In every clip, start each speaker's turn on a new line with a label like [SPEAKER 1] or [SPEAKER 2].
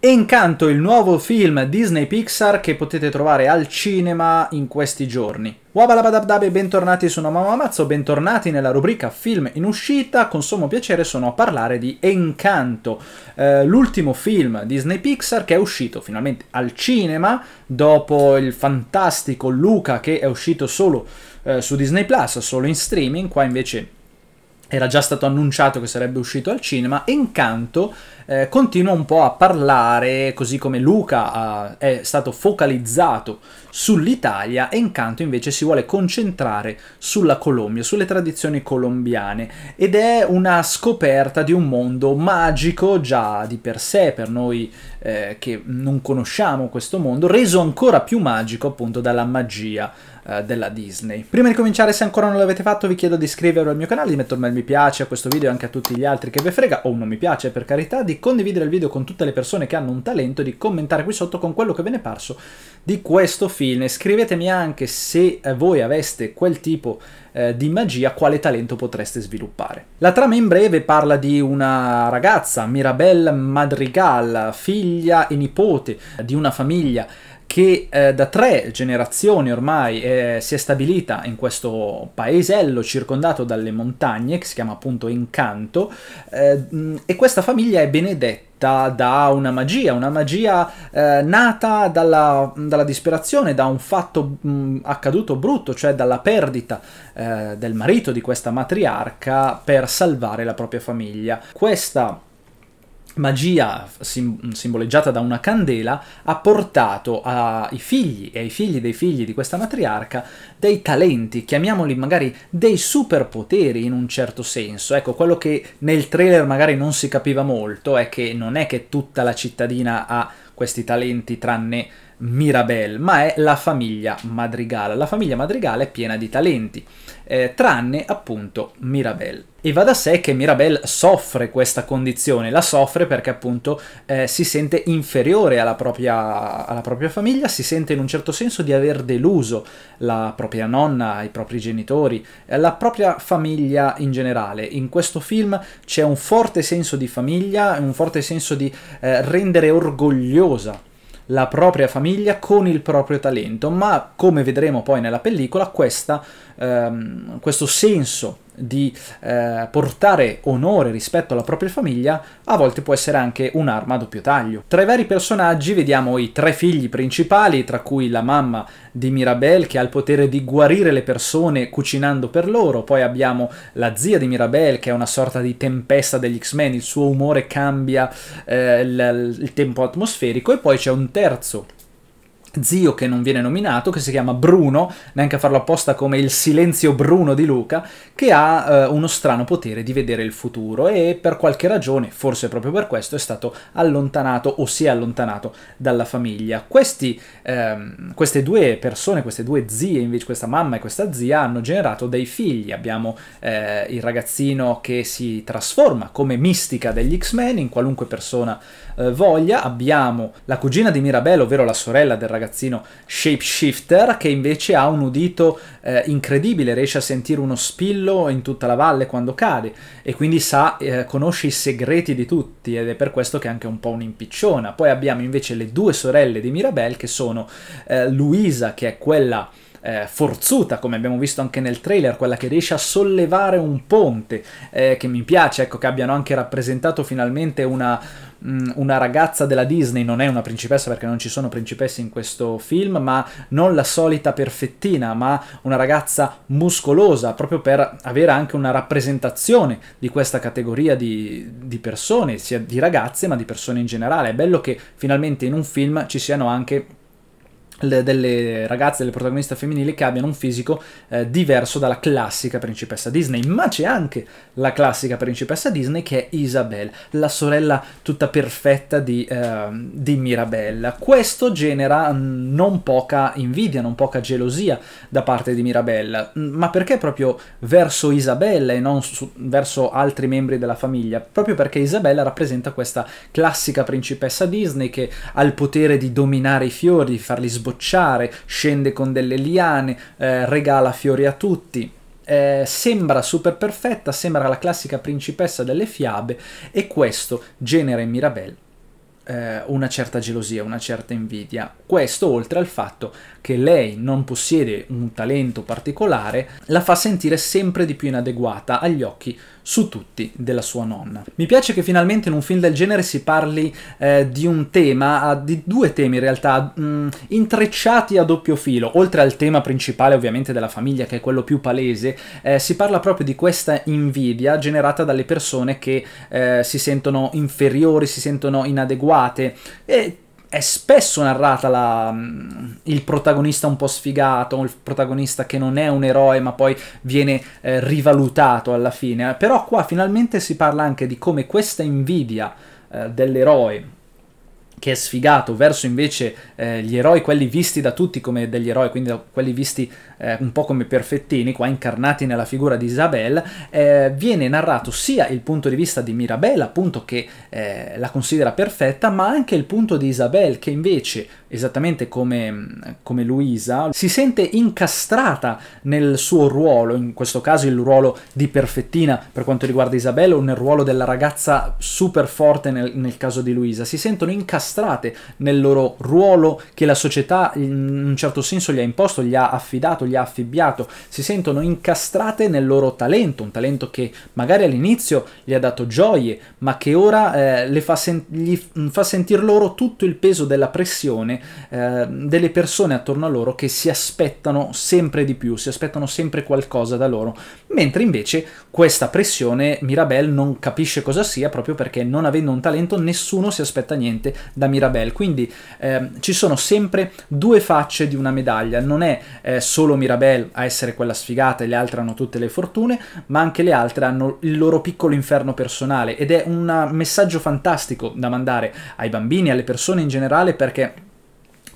[SPEAKER 1] Encanto, il nuovo film Disney Pixar che potete trovare al cinema in questi giorni. Wabalabadabdab e bentornati su Nomama Mazzo, bentornati nella rubrica Film in uscita, con sommo piacere sono a parlare di Encanto, eh, l'ultimo film Disney Pixar che è uscito finalmente al cinema dopo il fantastico Luca che è uscito solo eh, su Disney Plus, solo in streaming, qua invece era già stato annunciato che sarebbe uscito al cinema, Encanto eh, continua un po' a parlare, così come Luca ha, è stato focalizzato sull'Italia, Encanto invece si vuole concentrare sulla Colombia, sulle tradizioni colombiane ed è una scoperta di un mondo magico già di per sé per noi eh, che non conosciamo questo mondo, reso ancora più magico appunto dalla magia eh, della Disney. Prima di cominciare, se ancora non l'avete fatto, vi chiedo di iscrivervi al mio canale, di mettere un bel mi piace a questo video e anche a tutti gli altri che ve frega, o un non mi piace per carità, di condividere il video con tutte le persone che hanno un talento, di commentare qui sotto con quello che ve ne è parso di questo film. scrivetemi anche se eh, voi aveste quel tipo eh, di magia, quale talento potreste sviluppare. La trama in breve parla di una ragazza, Mirabelle Madrigal, figlia e nipote di una famiglia che eh, da tre generazioni ormai eh, si è stabilita in questo paesello circondato dalle montagne, che si chiama appunto Incanto, eh, e questa famiglia è benedetta da una magia, una magia eh, nata dalla, dalla, disperazione, da un fatto mh, accaduto brutto, cioè dalla perdita eh, del marito di questa matriarca per salvare la propria famiglia. Questa magia sim simboleggiata da una candela ha portato ai figli e ai figli dei figli di questa matriarca dei talenti, chiamiamoli magari dei superpoteri in un certo senso. Ecco, quello che nel trailer magari non si capiva molto è che non è che tutta la cittadina ha questi talenti tranne Mirabel, ma è la famiglia Madrigale. La famiglia Madrigale è piena di talenti, eh, tranne appunto Mirabel. E va da sé che Mirabel soffre questa condizione, la soffre perché appunto eh, si sente inferiore alla propria, alla propria, famiglia, si sente in un certo senso di aver deluso la propria nonna, i propri genitori, eh, la propria famiglia in generale. In questo film c'è un forte senso di famiglia, un forte senso di eh, rendere orgogliosa la propria famiglia con il proprio talento, ma come vedremo poi nella pellicola, questa, ehm, questo senso di eh, portare onore rispetto alla propria famiglia, a volte può essere anche un'arma a doppio taglio. Tra i vari personaggi vediamo i tre figli principali, tra cui la mamma di Mirabel che ha il potere di guarire le persone cucinando per loro, poi abbiamo la zia di Mirabel che è una sorta di tempesta degli X-Men, il suo umore cambia eh, il, il tempo atmosferico e poi c'è un terzo zio che non viene nominato, che si chiama Bruno, neanche a farlo apposta come il silenzio Bruno di Luca, che ha eh, uno strano potere di vedere il futuro e per qualche ragione, forse proprio per questo, è stato allontanato o si è allontanato dalla famiglia. Questi, ehm, queste due persone, queste due zie, invece questa mamma e questa zia, hanno generato dei figli. Abbiamo eh, il ragazzino che si trasforma come mistica degli X-Men in qualunque persona eh, voglia. Abbiamo la cugina di Mirabelle, ovvero la sorella del ragazzino Shapeshifter, che invece ha un udito eh, incredibile, riesce a sentire uno spillo in tutta la valle quando cade e quindi sa, eh, conosce i segreti di tutti ed è per questo che è anche un po' un'impicciona. Poi abbiamo invece le due sorelle di Mirabelle che sono eh, Luisa, che è quella eh, forzuta, come abbiamo visto anche nel trailer, quella che riesce a sollevare un ponte, eh, che mi piace, ecco, che abbiano anche rappresentato finalmente una, mh, mm, una ragazza della Disney, non è una principessa perché non ci sono principesse in questo film, ma non la solita perfettina, ma una ragazza muscolosa, proprio per avere anche una rappresentazione di questa categoria di, di persone, sia di ragazze ma di persone in generale. È bello che finalmente in un film ci siano anche delle ragazze, delle protagoniste femminili che abbiano un fisico eh, diverso dalla classica principessa Disney, ma c'è anche la classica principessa Disney che è Isabel, la sorella tutta perfetta di, eh, di Mirabella. Questo genera mm, non poca invidia, non poca gelosia da parte di Mirabella, mm, ma perché proprio verso Isabella e non su, verso altri membri della famiglia? Proprio perché Isabella rappresenta questa classica principessa Disney che ha il potere di dominare i fiori, di farli sbloccare sbocciare, scende con delle liane, eh, regala fiori a tutti. Eh, sembra super perfetta, sembra la classica principessa delle fiabe e questo genera in Mirabelle eh, una certa gelosia, una certa invidia. Questo oltre al fatto che lei non possiede un talento particolare, la fa sentire sempre di più inadeguata agli occhi su tutti della sua nonna. Mi piace che finalmente in un film del genere si parli eh, di un tema, ah, di due temi in realtà, mh, mm, intrecciati a doppio filo, oltre al tema principale ovviamente della famiglia che è quello più palese, eh, si parla proprio di questa invidia generata dalle persone che eh, si sentono inferiori, si sentono inadeguate, narrate e è spesso narrata la, mm, il protagonista un po' sfigato, il protagonista che non è un eroe ma poi viene eh, rivalutato alla fine, però qua finalmente si parla anche di come questa invidia eh, dell'eroe che è sfigato verso invece eh, gli eroi, quelli visti da tutti come degli eroi, quindi quelli visti eh, un po' come perfettini, qua incarnati nella figura di Isabel, eh, viene narrato sia il punto di vista di Mirabel, appunto che eh, la considera perfetta, ma anche il punto di Isabel che invece, esattamente come, come Luisa, si sente incastrata nel suo ruolo, in questo caso il ruolo di perfettina per quanto riguarda Isabel o nel ruolo della ragazza super forte nel, nel caso di Luisa, si sentono incastrate nel loro ruolo che la società in un certo senso gli ha imposto, gli ha affidato, gli ha affibbiato, si sentono incastrate nel loro talento, un talento che magari all'inizio gli ha dato gioie, ma che ora eh, fa sen- gli mm, fa sentire loro tutto il peso della pressione eh, delle persone attorno a loro che si aspettano sempre di più, si aspettano sempre qualcosa da loro, mentre invece questa pressione Mirabel non capisce cosa sia proprio perché non avendo un talento nessuno si aspetta niente da Mirabel, quindi eh, ci sono sempre due facce di una medaglia, non è eh, solo Mirabel a essere quella sfigata e le altre hanno tutte le fortune, ma anche le altre hanno il loro piccolo inferno personale ed è un messaggio fantastico da mandare ai bambini, alle persone in generale perché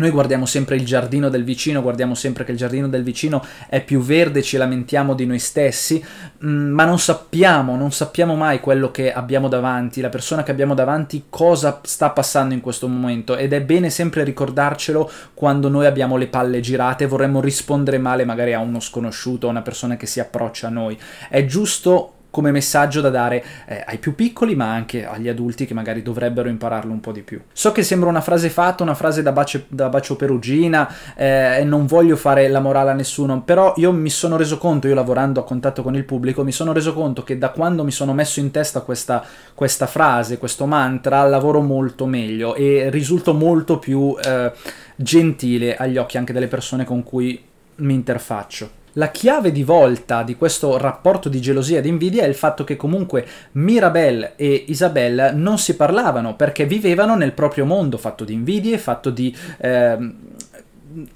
[SPEAKER 1] noi guardiamo sempre il giardino del vicino, guardiamo sempre che il giardino del vicino è più verde, ci lamentiamo di noi stessi, mm, ma non sappiamo, non sappiamo mai quello che abbiamo davanti, la persona che abbiamo davanti cosa sta passando in questo momento ed è bene sempre ricordarcelo quando noi abbiamo le palle girate e vorremmo rispondere male magari a uno sconosciuto, a una persona che si approccia a noi. È giusto come messaggio da dare eh, ai più piccoli ma anche agli adulti che magari dovrebbero impararlo un po' di più. So che sembra una frase fatta, una frase da, bacio, da bacio perugina eh, e non voglio fare la morale a nessuno, però io mi sono reso conto, io lavorando a contatto con il pubblico, mi sono reso conto che da quando mi sono messo in testa questa, questa frase, questo mantra, lavoro molto meglio e risulto molto più eh, gentile agli occhi anche delle persone con cui mi interfaccio. La chiave di volta di questo rapporto di gelosia ed invidia è il fatto che comunque Mirabel e Isabel non si parlavano perché vivevano nel proprio mondo fatto di invidie, fatto di... Eh,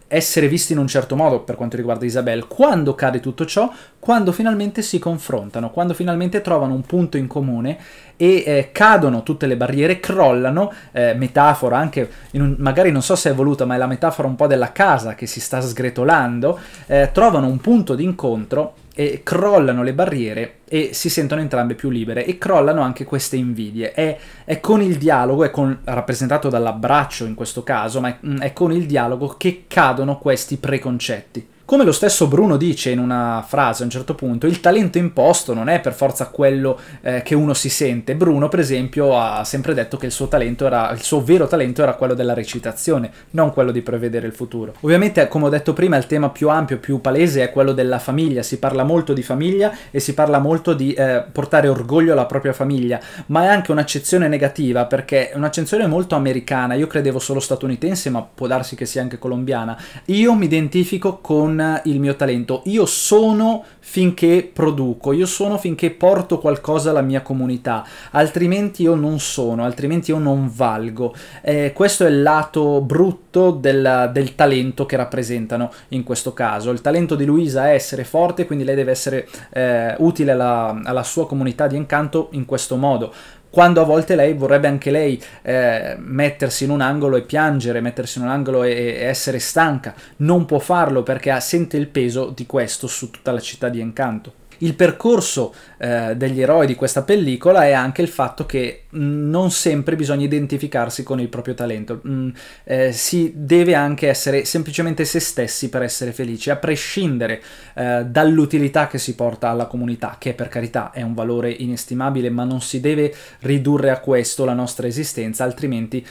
[SPEAKER 1] essere visti in un certo modo per quanto riguarda Isabel. Quando cade tutto ciò? Quando finalmente si confrontano, quando finalmente trovano un punto in comune e eh, cadono tutte le barriere, crollano, eh, metafora anche, un, magari non so se è voluta, ma è la metafora un po' della casa che si sta sgretolando, eh, trovano un punto di incontro e crollano le barriere e si sentono entrambe più libere e crollano anche queste invidie. È, è con il dialogo, è con, rappresentato dall'abbraccio in questo caso, ma è, è con il dialogo che cadono questi preconcetti. Come lo stesso Bruno dice in una frase a un certo punto, il talento imposto non è per forza quello eh, che uno si sente. Bruno, per esempio, ha sempre detto che il suo, era, il suo vero talento era quello della recitazione, non quello di prevedere il futuro. Ovviamente, come ho detto prima, il tema più ampio, più palese è quello della famiglia. Si parla molto di famiglia e si parla molto di eh, portare orgoglio alla propria famiglia, ma è anche un'accezione negativa perché è un'accezione molto americana. Io credevo solo statunitense, ma può darsi che sia anche colombiana. Io mi identifico con con il mio talento. Io sono finché produco, io sono finché porto qualcosa alla mia comunità, altrimenti io non sono, altrimenti io non valgo. Eh, questo è il lato brutto del, del, talento che rappresentano in questo caso. Il talento di Luisa è essere forte, quindi lei deve essere eh, utile alla, alla sua comunità di incanto in questo modo quando a volte lei vorrebbe anche lei eh, mettersi in un angolo e piangere, mettersi in un angolo e, e essere stanca, non può farlo perché sente il peso di questo su tutta la città di Encanto. Il percorso eh, degli eroi di questa pellicola è anche il fatto che non sempre bisogna identificarsi con il proprio talento, mm, eh, si deve anche essere semplicemente se stessi per essere felici, a prescindere eh, dall'utilità che si porta alla comunità, che per carità è un valore inestimabile, ma non si deve ridurre a questo la nostra esistenza, altrimenti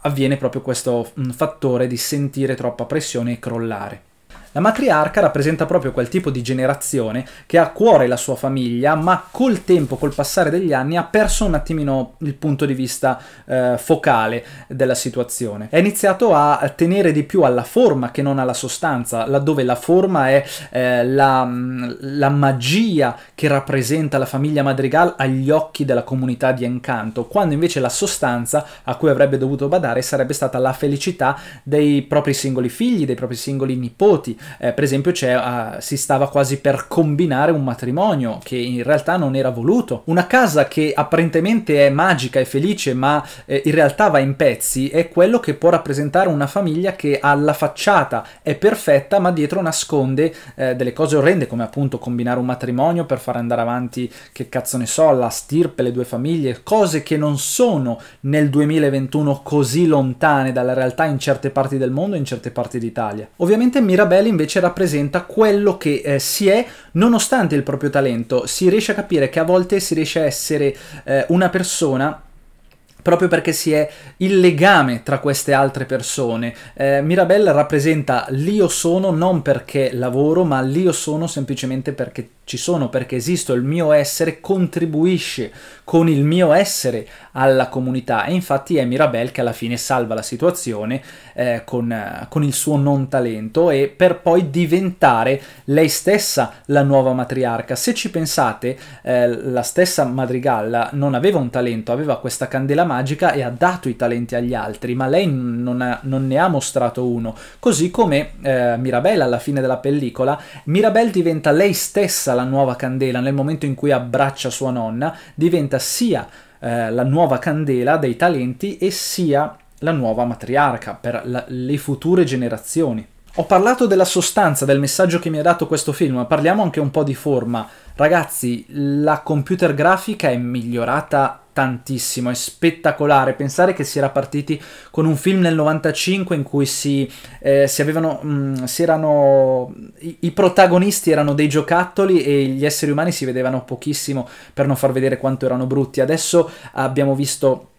[SPEAKER 1] avviene proprio questo mm, fattore di sentire troppa pressione e crollare. La matriarca rappresenta proprio quel tipo di generazione che ha a cuore la sua famiglia, ma col tempo, col passare degli anni, ha perso un attimino il punto di vista eh, focale della situazione. È iniziato a tenere di più alla forma che non alla sostanza, laddove la forma è eh, la, mm, la magia che rappresenta la famiglia Madrigal agli occhi della comunità di Encanto, quando invece la sostanza a cui avrebbe dovuto badare sarebbe stata la felicità dei propri singoli figli, dei propri singoli nipoti, eh, per esempio uh, si stava quasi per combinare un matrimonio che in realtà non era voluto, una casa che apparentemente è magica e felice ma eh, in realtà va in pezzi è quello che può rappresentare una famiglia che alla facciata è perfetta ma dietro nasconde eh, delle cose orrende come appunto combinare un matrimonio per far andare avanti che cazzo ne so la stirpe, le due famiglie, cose che non sono nel 2021 così lontane dalla realtà in certe parti del mondo e in certe parti d'Italia. Ovviamente Mirabelle Bell invece rappresenta quello che eh, si è nonostante il proprio talento. Si riesce a capire che a volte si riesce a essere eh, una persona proprio perché si è il legame tra queste altre persone. Eh, Mirabel rappresenta l'io sono non perché lavoro, ma l'io sono semplicemente perché ci sono perché esisto, il mio essere contribuisce con il mio essere alla comunità e infatti è Mirabel che alla fine salva la situazione eh, con, eh, con, il suo non talento e per poi diventare lei stessa la nuova matriarca. Se ci pensate, eh, la stessa Madrigalla non aveva un talento, aveva questa candela magica e ha dato i talenti agli altri, ma lei non, ha, non ne ha mostrato uno, così come eh, Mirabel alla fine della pellicola, Mirabel diventa lei stessa la nuova candela nel momento in cui abbraccia sua nonna, diventa sia eh, la nuova candela dei talenti e sia la nuova matriarca per la, le future generazioni. Ho parlato della sostanza, del messaggio che mi ha dato questo film, parliamo anche un po' di forma. Ragazzi, la computer grafica è migliorata tantissimo, è spettacolare pensare che si era partiti con un film nel 95 in cui si, eh, si avevano, mh, mm, si erano, i, i, protagonisti erano dei giocattoli e gli esseri umani si vedevano pochissimo per non far vedere quanto erano brutti, adesso abbiamo visto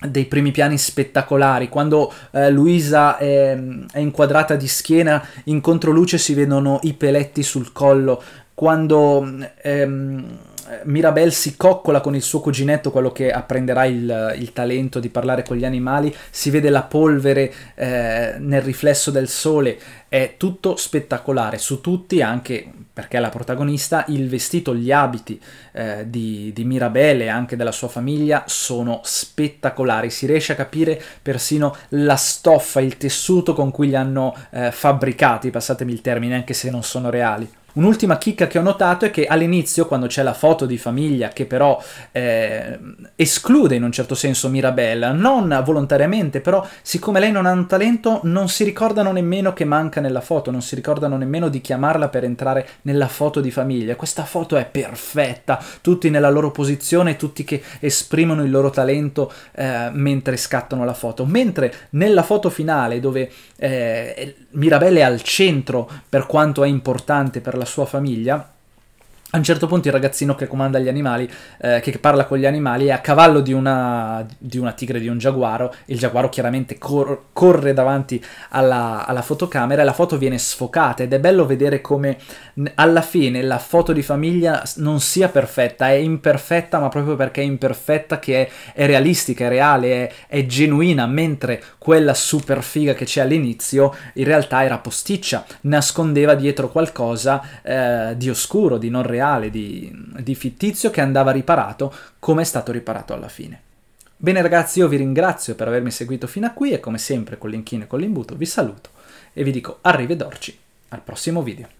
[SPEAKER 1] dei primi piani spettacolari quando eh, Luisa è, è inquadrata di schiena in controluce si vedono i peletti sul collo quando mm, ehm, eh, Mirabel si coccola con il suo cuginetto, quello che apprenderà il, il talento di parlare con gli animali, si vede la polvere eh, nel riflesso del sole, è tutto spettacolare, su tutti anche perché è la protagonista, il vestito, gli abiti eh, di, di Mirabelle e anche della sua famiglia sono spettacolari, si riesce a capire persino la stoffa, il tessuto con cui li hanno eh, fabbricati, passatemi il termine, anche se non sono reali. Un'ultima chicca che ho notato è che all'inizio, quando c'è la foto di famiglia, che però eh, esclude in un certo senso Mirabella, non volontariamente, però siccome lei non ha un talento, non si ricordano nemmeno che manca nella foto, non si ricordano nemmeno di chiamarla per entrare nella foto di famiglia. Questa foto è perfetta, tutti nella loro posizione, tutti che esprimono il loro talento eh, mentre scattano la foto. Mentre nella foto finale, dove eh, Mirabelle è al centro per quanto è importante per la sua famiglia, a un certo punto il ragazzino che comanda gli animali, eh, che parla con gli animali, è a cavallo di una, di una tigre, di un giaguaro. Il giaguaro chiaramente cor- corre davanti alla, alla, fotocamera e la foto viene sfocata. Ed è bello vedere come alla fine la foto di famiglia non sia perfetta, è imperfetta, ma proprio perché è imperfetta che è, è realistica, è reale, è, è, genuina, mentre quella super figa che c'è all'inizio in realtà era posticcia, nascondeva dietro qualcosa eh, di oscuro, di non reale reale, di, di fittizio che andava riparato come è stato riparato alla fine. Bene ragazzi, io vi ringrazio per avermi seguito fino a qui e come sempre con l'inchino e con l'imbuto vi saluto e vi dico arrivederci al prossimo video.